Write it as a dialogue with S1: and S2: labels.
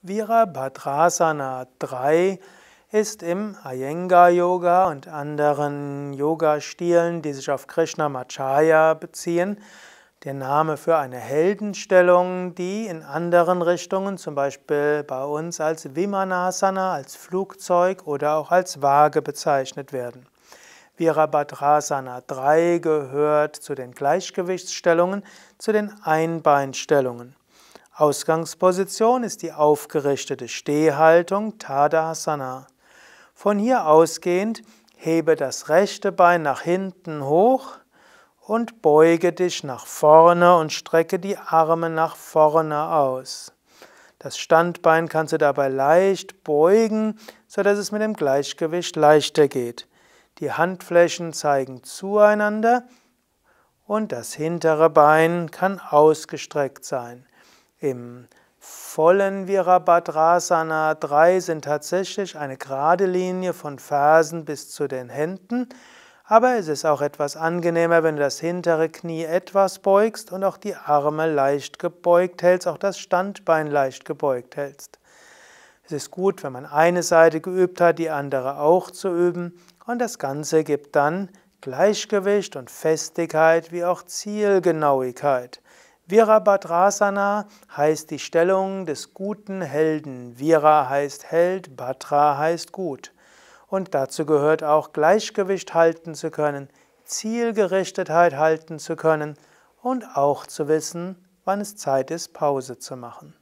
S1: Virabhadrasana 3 ist im ayenga Yoga und anderen Yoga-Stilen, die sich auf Krishna Machaya beziehen, der Name für eine Heldenstellung, die in anderen Richtungen, zum Beispiel bei uns als Vimanasana, als Flugzeug oder auch als Waage bezeichnet werden. Virabhadrasana 3 gehört zu den Gleichgewichtsstellungen, zu den Einbeinstellungen. Ausgangsposition ist die aufgerichtete Stehhaltung Tadasana. Von hier ausgehend hebe das rechte Bein nach hinten hoch und beuge dich nach vorne und strecke die Arme nach vorne aus. Das Standbein kannst du dabei leicht beugen, sodass es mit dem Gleichgewicht leichter geht. Die Handflächen zeigen zueinander und das hintere Bein kann ausgestreckt sein. Im vollen Virabhadrasana 3 sind tatsächlich eine gerade Linie von Fersen bis zu den Händen, aber es ist auch etwas angenehmer, wenn du das hintere Knie etwas beugst und auch die Arme leicht gebeugt hältst, auch das Standbein leicht gebeugt hältst. Es ist gut, wenn man eine Seite geübt hat, die andere auch zu üben und das Ganze gibt dann Gleichgewicht und Festigkeit wie auch Zielgenauigkeit. Virabhadrasana heißt die Stellung des guten Helden. Vira heißt Held, Bhadra heißt gut. Und dazu gehört auch Gleichgewicht halten zu können, Zielgerichtetheit halten zu können und auch zu wissen, wann es Zeit ist, Pause zu machen.